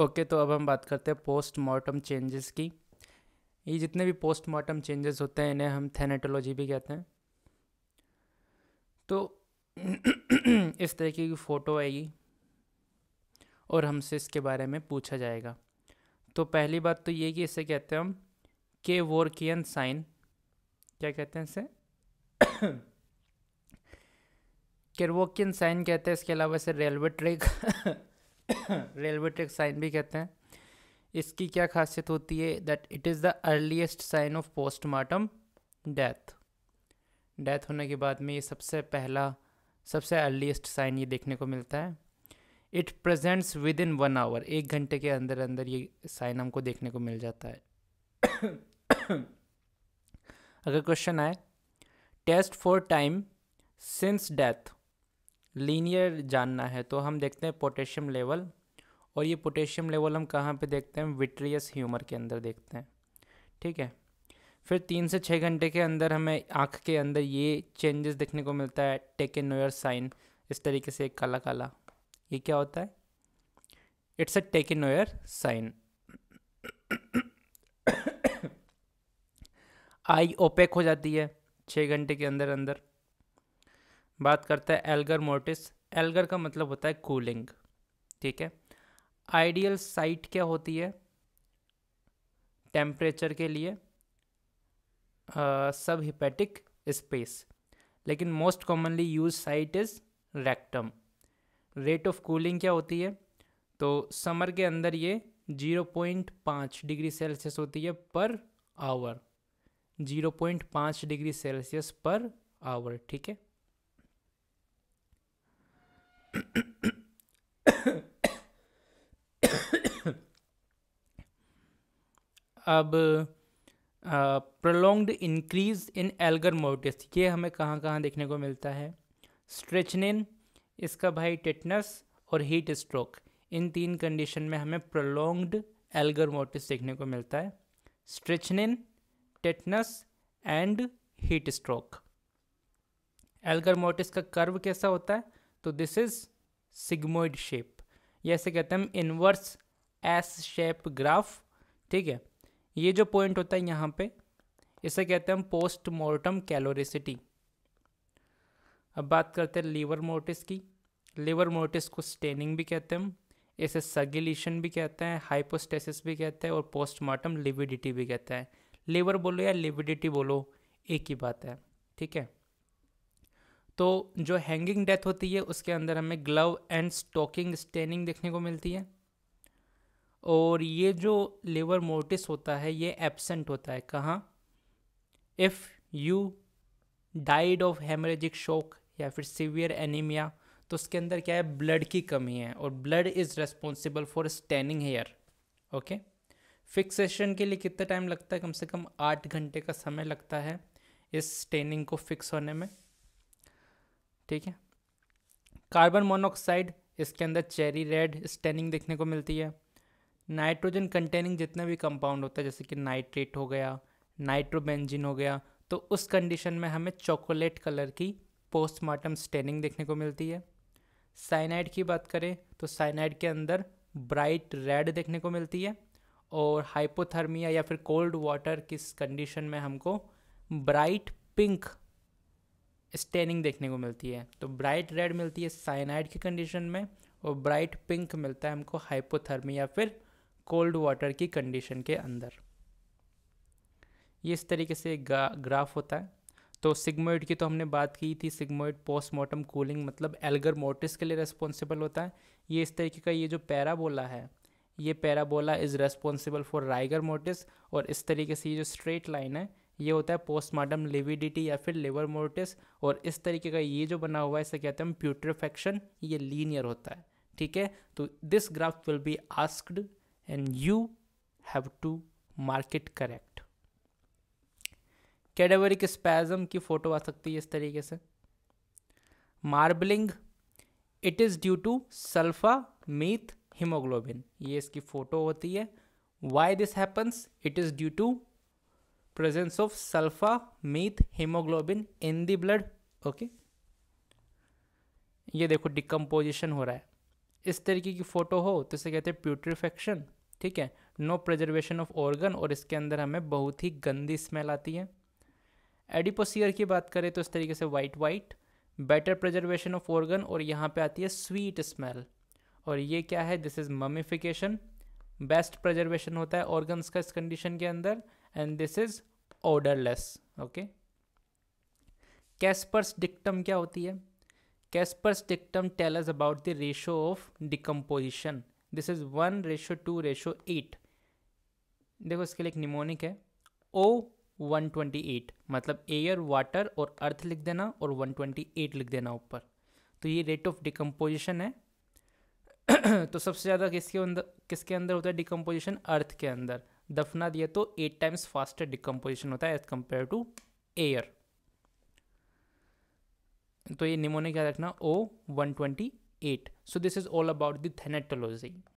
okay तो अब हम बात करते हैं पोस्ट मार्टम चेंजेस की ये जितने भी पोस्ट मार्टम चेंजेस होते हैं इन्हें हम थेनेटोलॉजी भी कहते हैं तो इस तरीके की फ़ोटो आएगी और हमसे इसके बारे में पूछा जाएगा तो पहली बात तो ये कि इसे कहते हैं हम के वोरकियन साइन क्या कहते हैं इसे केरवोकियन साइन कहते हैं इसके अलावा इसे railway track railway track sign भी कहते हैं इसकी क्या खासियत होती है that it is the earliest sign of postmortem death death होने के बाद में ये सबसे पहला सबसे अर्लीस्ट साइन ये देखने को मिलता है it presents within one hour एक घंटे के अंदर अंदर ये साइन हमको देखने को मिल जाता है अगर क्वेश्चन आए test for time since death linear जानना है तो हम देखते हैं पोटेशियम लेवल और ये पोटेशियम लेवल हम कहाँ पे देखते हैं विट्रियस ह्यूमर के अंदर देखते हैं ठीक है फिर तीन से छः घंटे के अंदर हमें आँख के अंदर ये चेंजेस देखने को मिलता है नोयर साइन इस तरीके से काला काला ये क्या होता है it's a noire sign eye opaque हो जाती है छः घंटे के अंदर अंदर बात करते हैं एल्गर मोर्टिस एल्गर का मतलब होता है कूलिंग ठीक है आइडियल साइट क्या होती है टेम्परेचर के लिए सब हिपेटिक स्पेस लेकिन most commonly used site is rectum rate of cooling क्या होती है तो समर के अंदर ये 0.5 डिग्री सेल्सियस होती है per hour 0.5 degree Celsius per hour ठीक है अब prolonged increase in algor mortis ये हमें कहाँ कहाँ देखने को मिलता है स्ट्रेचनिन इसका भाई टेटनस और हीट स्ट्रोक इन तीन कंडीशन में हमें प्रोलोंग्ड एल्गर मोटिस देखने को मिलता है strychnine tetanus and heat stroke algor mortis का कर्व कैसा होता है तो दिस इज सिग्मोइड शेप या कहते हैं हम इनवर्स एस शेप ग्राफ ठीक है ये जो पॉइंट होता है यहाँ पे इसे कहते हैं हम पोस्ट कैलोरिसिटी अब बात करते हैं लीवर मोर्टिस की लीवर मोर्टिस को स्टेनिंग भी कहते हैं हम इसे सगिलेशन भी कहते हैं हाइपोस्टेसिस भी कहते हैं और पोस्टमार्टम लिविडिटी भी कहते हैं लीवर बोलो या लिविडिटी बोलो एक ही बात है ठीक है तो जो हैंगिंग डेथ होती है उसके अंदर हमें ग्लव एंड स्टॉकिंग स्टेनिंग देखने को मिलती है और ये जो लेवर मोटिस होता है ये एबसेंट होता है कहाँ if you died of haemorrhagic shock या फिर सीवियर एनीमिया तो उसके अंदर क्या है ब्लड की कमी है और blood is responsible for staining here okay fixation के लिए कितना टाइम लगता है कम से कम आठ घंटे का समय लगता है इस स्टेनिंग को फिक्स होने में ठीक है कार्बन मोनोक्साइड इसके अंदर चेरी रेड स्टेनिंग देखने को मिलती है नाइट्रोजन कंटेनिंग जितने भी कंपाउंड होता है जैसे कि नाइट्रेट हो गया नाइट्रोबेंजिन हो गया तो उस कंडीशन में हमें चॉकोलेट कलर की पोस्टमार्टम स्टेनिंग देखने को मिलती है साइनाइड की बात करें तो साइनाइड के अंदर ब्राइट रेड देखने को मिलती है और हाइपोथर्मिया या फिर कोल्ड वाटर किस कंडीशन में हमको ब्राइट पिंक स्टेनिंग देखने को मिलती है तो ब्राइट रेड मिलती है साइनाइड की कंडीशन में और ब्राइट पिंक मिलता है हमको हाइपोथर्मी या फिर कोल्ड वाटर की कंडीशन के अंदर ये इस तरीके से ग्राफ होता है तो सिग्मोइड की तो हमने बात की थी सिग्मोइड पोस्टमार्टम कूलिंग मतलब एल्गर मोटिस के लिए रेस्पॉन्सिबल होता है ये इस तरीके का ये जो पैराबोला है ये parabola is responsible for rigor mortis और इस तरीके से ये जो स्ट्रेट लाइन है ये होता है पोस्टमार्टम लिविडिटी या फिर लिवर मोर्टिस और इस तरीके का ये जो बना हुआ है इसे कहते हैं प्यूट्रिफेक्शन ये लीनियर होता है ठीक है तो this graph will be asked and you have to mark it correct cadaveric spasm की फ़ोटो आ सकती है इस तरीके से marbling it is due to sulph meth haemoglobin ये इसकी फ़ोटो होती है why this happens it is due to presence of meth hemoglobin in the blood okay ये देखो डिकम्पोजिशन हो रहा है इस तरीके की फ़ोटो हो तो इसे कहते हैं प्यूट्रीफेक्शन ठीक है नो प्रजर्वेशन ऑफ ऑर्गन और इसके अंदर हमें बहुत ही गंदी स्मेल आती है एडिपोसियर की बात करें तो इस तरीके से white white better preservation of organ और यहाँ पे आती है स्वीट स्मेल और ये क्या है this is mummification best preservation होता है ऑर्गन्स का इस कंडीशन के अंदर and this is odourless okay Casper's dictum क्या होती है Casper's dictum tell about the ratio of decomposition this is one ratio two ratio eight देखो इसके लिए एक निमोनिक है ओ वन ट्वेंटी एट मतलब एयर वाटर और अर्थ लिख देना और वन ट्वेंटी एट लिख देना ऊपर तो ये रेट ऑफ डिकम्पोजिशन है तो सबसे ज़्यादा किसके अंदर किसके अंदर होता है डिकम्पोजिशन अर्थ के अंदर दफना दिया तो एट टाइम्स फास्टर डिकम्पोजिशन होता है एज कंपेयर टू एयर तो ये निमोनिक याद रखना O one twenty eight so this is all about दैनेटोलॉजी